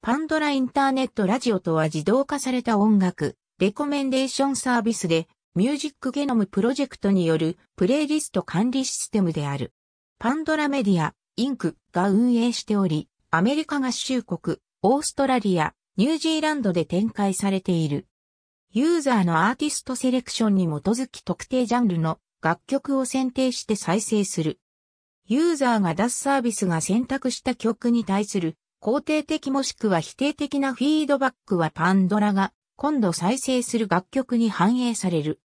パンドラインターネットラジオとは自動化された音楽、レコメンデーションサービスで、ミュージックゲノムプロジェクトによるプレイリスト管理システムである。パンドラメディア、インクが運営しており、アメリカ合衆国、オーストラリア、ニュージーランドで展開されている。ユーザーのアーティストセレクションに基づき特定ジャンルの楽曲を選定して再生する。ユーザーが出すサービスが選択した曲に対する肯定的もしくは否定的なフィードバックはパンドラが今度再生する楽曲に反映される。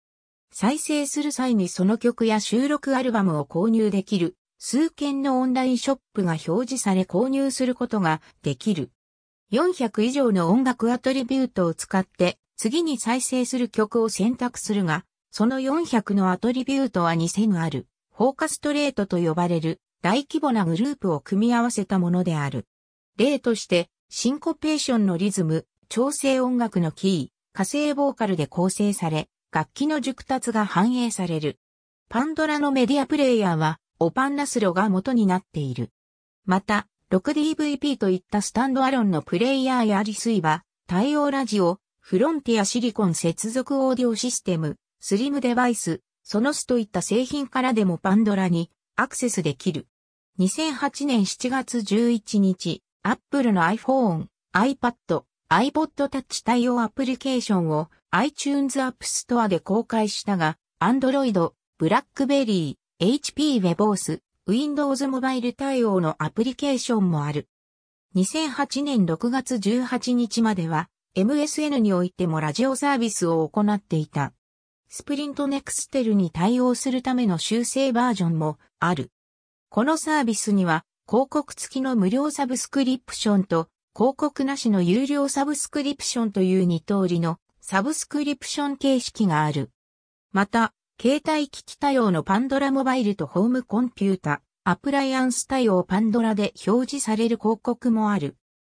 再生する際にその曲や収録アルバムを購入できる数件のオンラインショップが表示され購入することができる。400以上の音楽アトリビュートを使って次に再生する曲を選択するが、その400のアトリビュートは2000ある、フォーカストレートと呼ばれる大規模なグループを組み合わせたものである。例として、シンコペーションのリズム、調整音楽のキー、火星ボーカルで構成され、楽器の熟達が反映される。パンドラのメディアプレイヤーは、オパンナスロが元になっている。また、6DVP といったスタンドアロンのプレイヤーやリスイは、対応ラジオ、フロンティアシリコン接続オーディオシステム、スリムデバイス、ソノスといった製品からでもパンドラにアクセスできる。2008年7月11日、Apple の iPhone、iPad、iPod Touch 対応アプリケーションを iTunes App Store で公開したが、Android、BlackBerry、HP WebOS、Windows Mobile 対応のアプリケーションもある。2008年6月18日までは、MSN においてもラジオサービスを行っていた。スプリントネクステルに対応するための修正バージョンもある。このサービスには広告付きの無料サブスクリプションと、広告なしの有料サブスクリプションという二通りのサブスクリプション形式がある。また、携帯機器対応のパンドラモバイルとホームコンピュータ、アプライアンス対応パンドラで表示される広告もある。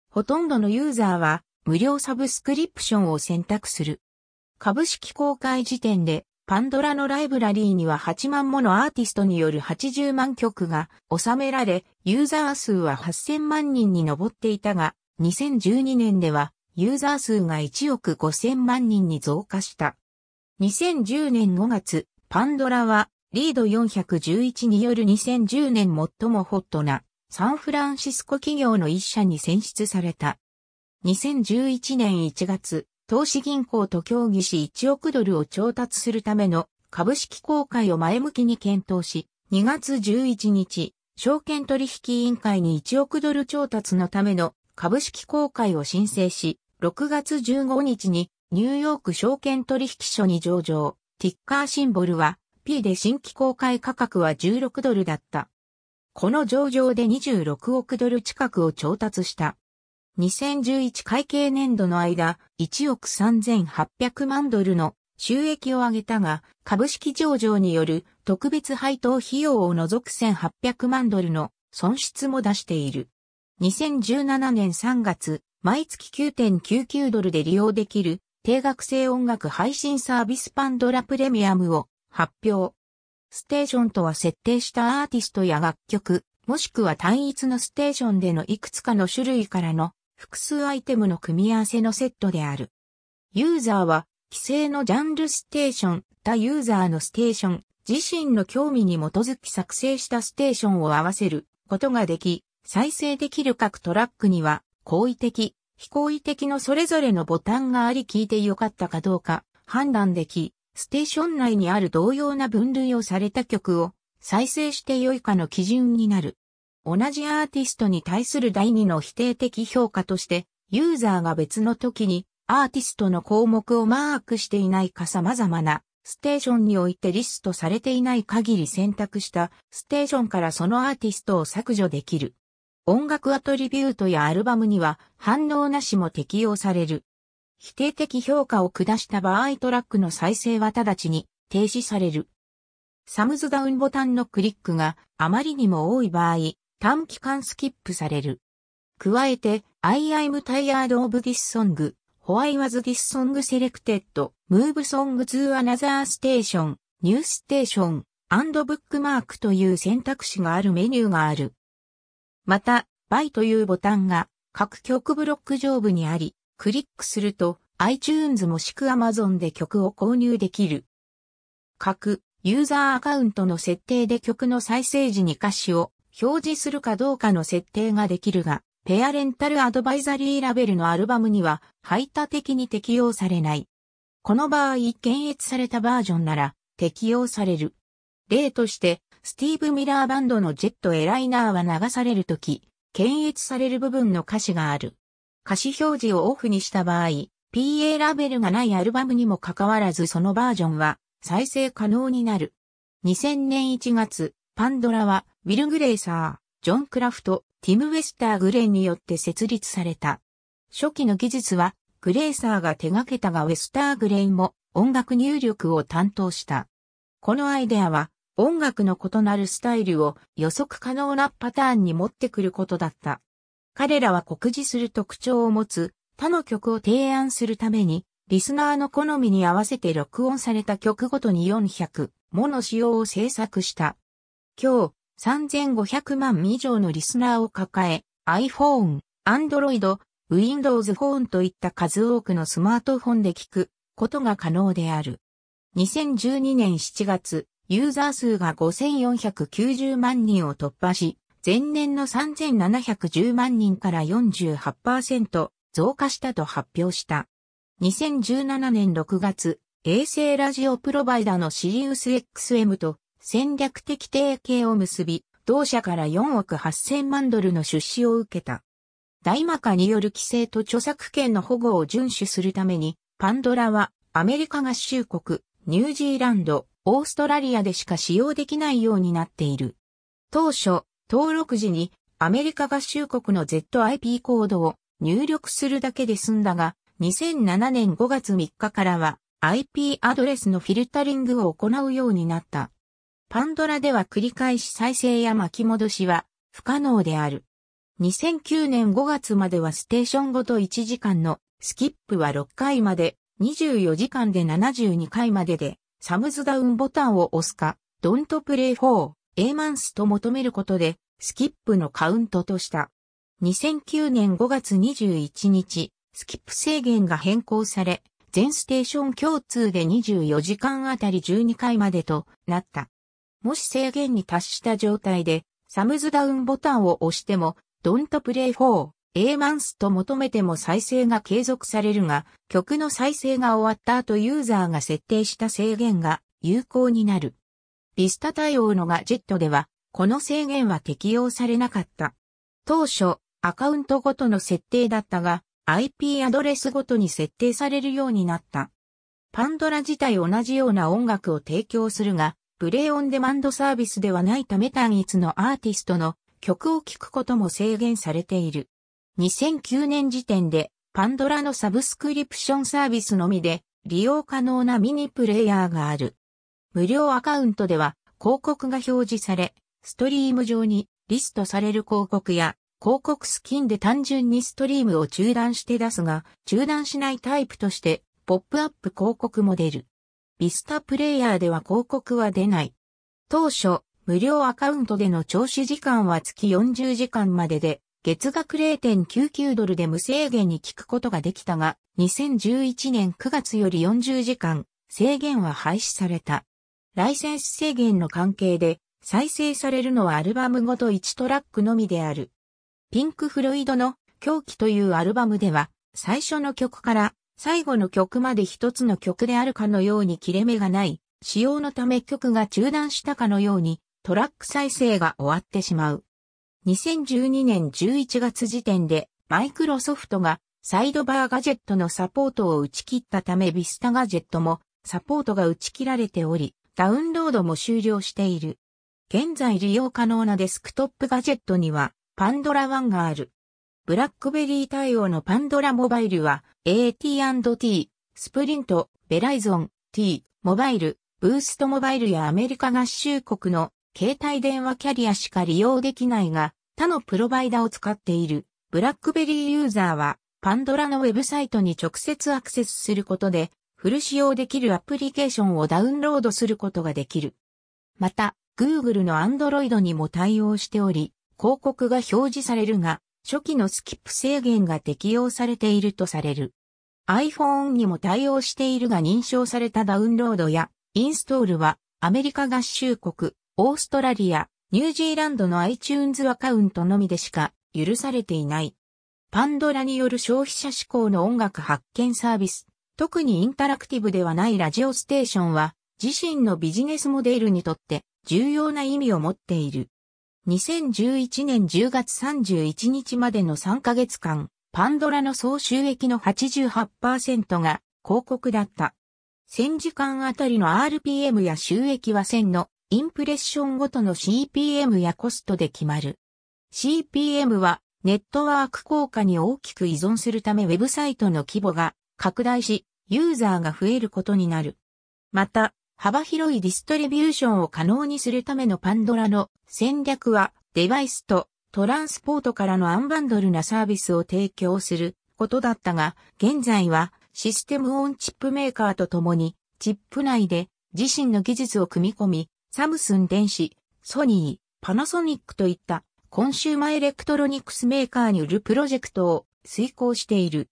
ほとんどのユーザーは無料サブスクリプションを選択する。株式公開時点でパンドラのライブラリーには8万ものアーティストによる80万曲が収められ、ユーザー数は8000万人に上っていたが、2012年ではユーザー数が1億5000万人に増加した。2010年5月、パンドラはリード411による2010年最もホットなサンフランシスコ企業の一社に選出された。2011年1月、投資銀行と協議し1億ドルを調達するための株式公開を前向きに検討し、2月11日、証券取引委員会に1億ドル調達のための株式公開を申請し、6月15日にニューヨーク証券取引所に上場、ティッカーシンボルは P で新規公開価格は16ドルだった。この上場で26億ドル近くを調達した。2011会計年度の間、1億3800万ドルの収益を上げたが、株式上場による特別配当費用を除く1800万ドルの損失も出している。2017年3月、毎月9.99ドルで利用できる定額制音楽配信サービスパンドラプレミアムを発表。ステーションとは設定したアーティストや楽曲、もしくは単一のステーションでのいくつかの種類からの複数アイテムの組み合わせのセットである。ユーザーは、規制のジャンルステーション、他ユーザーのステーション、自身の興味に基づき作成したステーションを合わせることができ、再生できる各トラックには、好意的、非好意的のそれぞれのボタンがあり聞いてよかったかどうか判断でき、ステーション内にある同様な分類をされた曲を再生して良いかの基準になる。同じアーティストに対する第二の否定的評価として、ユーザーが別の時にアーティストの項目をマークしていないか様々なステーションにおいてリストされていない限り選択したステーションからそのアーティストを削除できる。音楽アトリビュートやアルバムには反応なしも適用される。否定的評価を下した場合トラックの再生は直ちに停止される。サムズダウンボタンのクリックがあまりにも多い場合、短期間スキップされる。加えて、I am tired of this song, why was this song selected, move song to another station, new station, and bookmark という選択肢があるメニューがある。また、buy というボタンが各曲ブロック上部にあり、クリックすると iTunes もしく Amazon で曲を購入できる。各ユーザーアカウントの設定で曲の再生時に歌詞を表示するかどうかの設定ができるが、ペアレンタルアドバイザリーラベルのアルバムには排他的に適用されない。この場合、検閲されたバージョンなら適用される。例として、スティーブ・ミラーバンドのジェット・エライナーは流されるとき、検閲される部分の歌詞がある。歌詞表示をオフにした場合、PA ラベルがないアルバムにもかかわらずそのバージョンは再生可能になる。2000年1月、パンドラは、ウィル・グレイサー、ジョン・クラフト、ティム・ウェスター・グレンによって設立された。初期の技術は、グレイサーが手掛けたがウェスター・グレインも音楽入力を担当した。このアイデアは、音楽の異なるスタイルを予測可能なパターンに持ってくることだった。彼らは告示する特徴を持つ他の曲を提案するために、リスナーの好みに合わせて録音された曲ごとに400もの仕様を制作した。今日、3500万以上のリスナーを抱え、iPhone、Android、Windows Phone といった数多くのスマートフォンで聞くことが可能である。2012年7月、ユーザー数が5490万人を突破し、前年の3710万人から48%増加したと発表した。2017年6月、衛星ラジオプロバイダのシリウス XM と戦略的提携を結び、同社から4億8000万ドルの出資を受けた。大魔化による規制と著作権の保護を遵守するために、パンドラはアメリカ合衆国、ニュージーランド、オーストラリアでしか使用できないようになっている。当初、登録時にアメリカ合衆国の ZIP コードを入力するだけで済んだが、2007年5月3日からは IP アドレスのフィルタリングを行うようになった。パンドラでは繰り返し再生や巻き戻しは不可能である。2009年5月まではステーションごと1時間のスキップは6回まで、24時間で72回までで、サムズダウンボタンを押すか、ドントプレイ4、A マンスと求めることで、スキップのカウントとした。2009年5月21日、スキップ制限が変更され、全ステーション共通で24時間あたり12回までとなった。もし制限に達した状態で、サムズダウンボタンを押しても、Don't Play for A Month と求めても再生が継続されるが、曲の再生が終わった後ユーザーが設定した制限が有効になる。ビスタ対応のガジェットでは、この制限は適用されなかった。当初、アカウントごとの設定だったが、IP アドレスごとに設定されるようになった。パンドラ自体同じような音楽を提供するが、プレイオンデマンドサービスではないため単一のアーティストの曲を聴くことも制限されている。2009年時点でパンドラのサブスクリプションサービスのみで利用可能なミニプレイヤーがある。無料アカウントでは広告が表示され、ストリーム上にリストされる広告や広告スキンで単純にストリームを中断して出すが、中断しないタイプとしてポップアップ広告も出る。ビスタプレイヤーでは広告は出ない。当初、無料アカウントでの聴取時間は月40時間までで、月額0.99ドルで無制限に聞くことができたが、2011年9月より40時間、制限は廃止された。ライセンス制限の関係で、再生されるのはアルバムごと1トラックのみである。ピンク・フロイドの狂気というアルバムでは、最初の曲から最後の曲まで一つの曲であるかのように切れ目がない、使用のため曲が中断したかのようにトラック再生が終わってしまう。2012年11月時点でマイクロソフトがサイドバーガジェットのサポートを打ち切ったためビスタガジェットもサポートが打ち切られており、ダウンロードも終了している。現在利用可能なデスクトップガジェットにはパンドラ1がある。ブラックベリー対応のパンドラモバイルは AT&T、スプリント、ベライゾン、T、モバイル、ブーストモバイルやアメリカ合衆国の携帯電話キャリアしか利用できないが、他のプロバイダを使っているブラックベリーユーザーはパンドラのウェブサイトに直接アクセスすることでフル使用できるアプリケーションをダウンロードすることができる。また、Google の Android にも対応しており、広告が表示されるが、初期のスキップ制限が適用されているとされる。iPhone にも対応しているが認証されたダウンロードやインストールはアメリカ合衆国、オーストラリア、ニュージーランドの iTunes アカウントのみでしか許されていない。パンドラによる消費者志向の音楽発見サービス、特にインタラクティブではないラジオステーションは自身のビジネスモデルにとって重要な意味を持っている。2011年10月31日までの3ヶ月間、パンドラの総収益の88%が広告だった。1000時間あたりの RPM や収益は1000のインプレッションごとの CPM やコストで決まる。CPM はネットワーク効果に大きく依存するためウェブサイトの規模が拡大し、ユーザーが増えることになる。また、幅広いディストリビューションを可能にするためのパンドラの戦略はデバイスとトランスポートからのアンバンドルなサービスを提供することだったが、現在はシステムオンチップメーカーと共にチップ内で自身の技術を組み込み、サムスン電子、ソニー、パナソニックといったコンシューマエレクトロニクスメーカーによるプロジェクトを遂行している。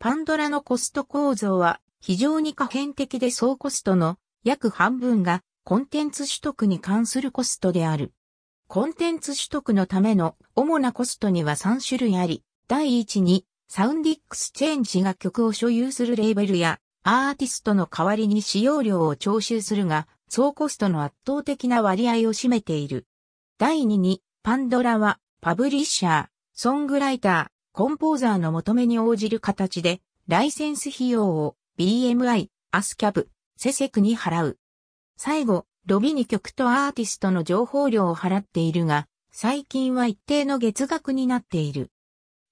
パンドラのコスト構造は非常に可変的で総コストの約半分がコンテンツ取得に関するコストである。コンテンツ取得のための主なコストには3種類あり、第1にサウンディックスチェンジが曲を所有するレーベルやアーティストの代わりに使用料を徴収するが、総コストの圧倒的な割合を占めている。第2にパンドラはパブリッシャー、ソングライター、コンポーザーの求めに応じる形でライセンス費用を BMI、アスキャブ、せせくに払う。最後、ロビに曲とアーティストの情報量を払っているが、最近は一定の月額になっている。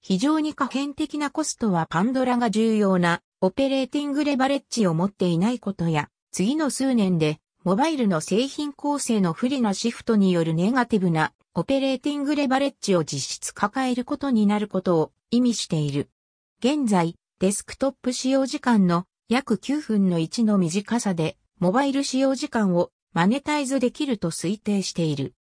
非常に可変的なコストはパンドラが重要なオペレーティングレバレッジを持っていないことや、次の数年でモバイルの製品構成の不利なシフトによるネガティブなオペレーティングレバレッジを実質抱えることになることを意味している。現在、デスクトップ使用時間の約9分の1の短さで、モバイル使用時間をマネタイズできると推定している。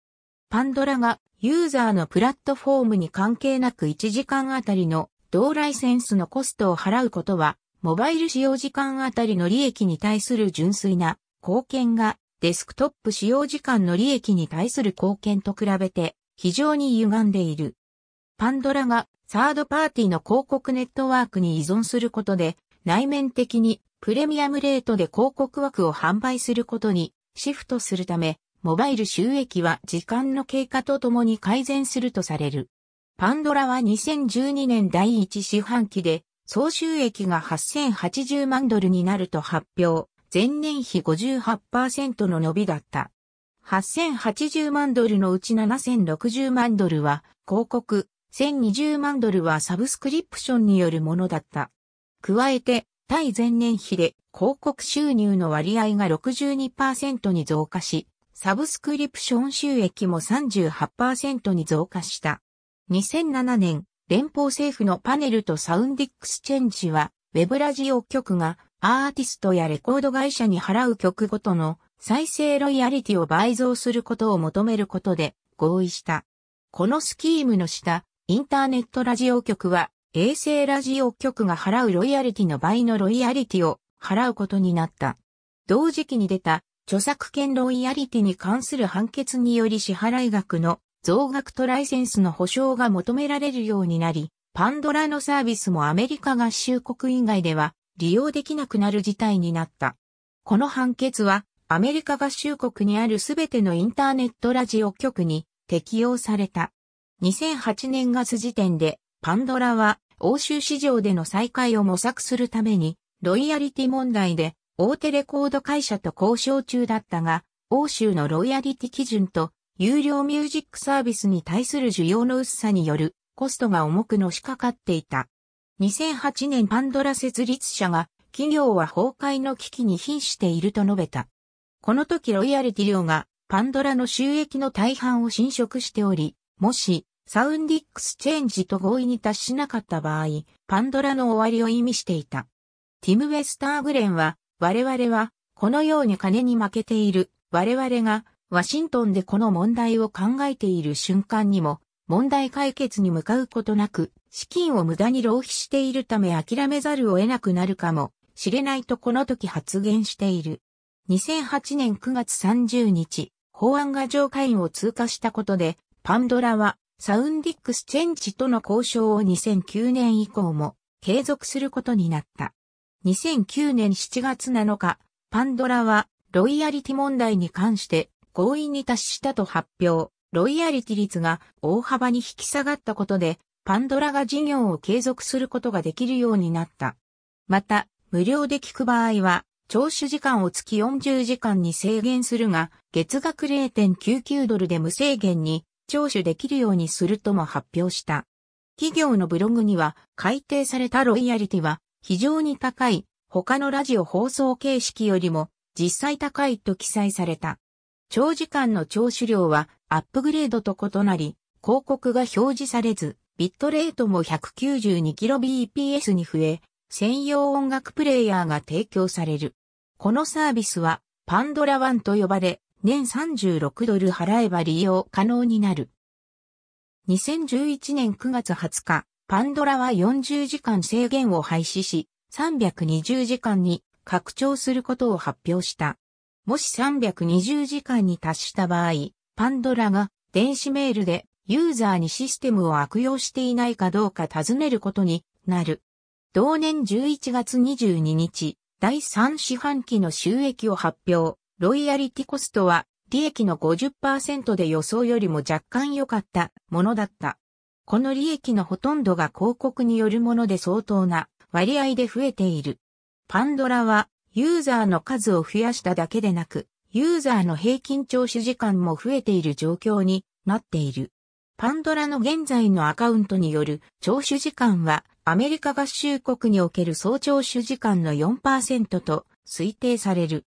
パンドラがユーザーのプラットフォームに関係なく1時間あたりの同ライセンスのコストを払うことは、モバイル使用時間あたりの利益に対する純粋な貢献がデスクトップ使用時間の利益に対する貢献と比べて非常に歪んでいる。パンドラがサードパーティの広告ネットワークに依存することで内面的にプレミアムレートで広告枠を販売することにシフトするため、モバイル収益は時間の経過とともに改善するとされる。パンドラは2012年第1四半期で総収益が8080万ドルになると発表。前年比58%の伸びだった。8080万ドルのうち7060万ドルは広告、1020万ドルはサブスクリプションによるものだった。加えて、対前年比で広告収入の割合が62%に増加し、サブスクリプション収益も38%に増加した。2007年、連邦政府のパネルとサウンディックスチェンジは、ウェブラジオ局がアーティストやレコード会社に払う曲ごとの再生ロイヤリティを倍増することを求めることで合意した。このスキームの下、インターネットラジオ局は衛星ラジオ局が払うロイヤリティの倍のロイヤリティを払うことになった。同時期に出た著作権ロイヤリティに関する判決により支払額の増額とライセンスの保証が求められるようになり、パンドラのサービスもアメリカ合衆国以外では利用できなくなる事態になった。この判決はアメリカ合衆国にあるすべてのインターネットラジオ局に適用された。2008年月時点でパンドラは欧州市場での再開を模索するために、ロイヤリティ問題で大手レコード会社と交渉中だったが、欧州のロイヤリティ基準と有料ミュージックサービスに対する需要の薄さによるコストが重くのしかかっていた。2008年パンドラ設立者が企業は崩壊の危機に瀕していると述べた。この時ロイヤリティ量がパンドラの収益の大半を侵食しており、もしサウンディックスチェンジと合意に達しなかった場合、パンドラの終わりを意味していた。ティム・ウェスターグレンは、我々は、このように金に負けている、我々が、ワシントンでこの問題を考えている瞬間にも、問題解決に向かうことなく、資金を無駄に浪費しているため諦めざるを得なくなるかも、しれないとこの時発言している。2008年9月30日、法案が上下院を通過したことで、パンドラはサウンディックスチェンジとの交渉を2009年以降も継続することになった。2009年7月7日、パンドラはロイヤリティ問題に関して合意に達したと発表。ロイヤリティ率が大幅に引き下がったことで、パンドラが事業を継続することができるようになった。また、無料で聞く場合は、聴取時間を月40時間に制限するが、月額0.99ドルで無制限に聴取できるようにするとも発表した。企業のブログには改定されたロイヤリティは非常に高い他のラジオ放送形式よりも実際高いと記載された。長時間の聴取量はアップグレードと異なり広告が表示されずビットレートも 192kbps に増え専用音楽プレイヤーが提供される。このサービスはパンドラワンと呼ばれ年36ドル払えば利用可能になる。2011年9月20日、パンドラは40時間制限を廃止し、320時間に拡張することを発表した。もし320時間に達した場合、パンドラが電子メールでユーザーにシステムを悪用していないかどうか尋ねることになる。同年11月22日、第3四半期の収益を発表。ロイヤリティコストは利益の50%で予想よりも若干良かったものだった。この利益のほとんどが広告によるもので相当な割合で増えている。パンドラはユーザーの数を増やしただけでなく、ユーザーの平均聴取時間も増えている状況になっている。パンドラの現在のアカウントによる聴取時間はアメリカ合衆国における総聴取時間の4%と推定される。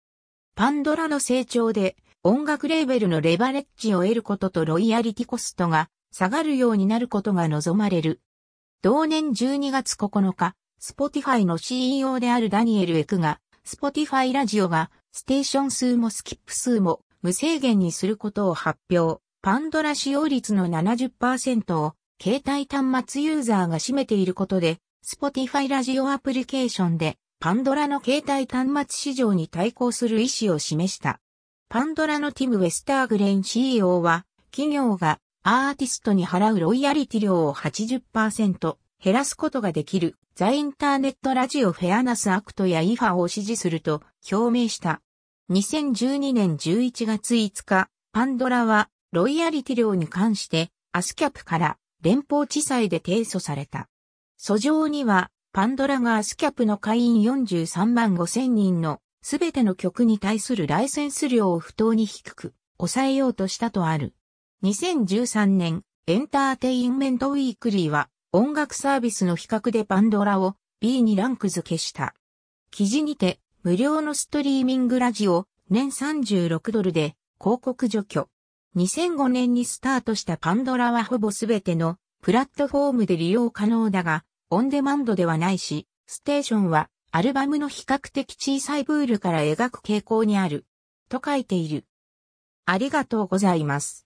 パンドラの成長で音楽レーベルのレバレッジを得ることとロイヤリティコストが下がるようになることが望まれる。同年12月9日、スポティファイの CEO であるダニエル・エクが、スポティファイラジオがステーション数もスキップ数も無制限にすることを発表。パンドラ使用率の70%を携帯端末ユーザーが占めていることで、スポティファイラジオアプリケーションでパンドラの携帯端末市場に対抗する意思を示した。パンドラのティム・ウェスターグレン CEO は、企業がアーティストに払うロイヤリティ量を80%減らすことができる、ザ・インターネット・ラジオ・フェアナス・アクトやイファを支持すると表明した。2012年11月5日、パンドラは、ロイヤリティ量に関して、アスキャップから連邦地裁で提訴された。訴状には、パンドラがアスキャプの会員43万5千人のすべての曲に対するライセンス料を不当に低く抑えようとしたとある。2013年、エンターテインメントウィークリーは音楽サービスの比較でパンドラを B にランク付けした。記事にて無料のストリーミングラジオ年36ドルで広告除去。2005年にスタートしたパンドラはほぼすべてのプラットフォームで利用可能だが、オンデマンドではないし、ステーションはアルバムの比較的小さいブールから描く傾向にある。と書いている。ありがとうございます。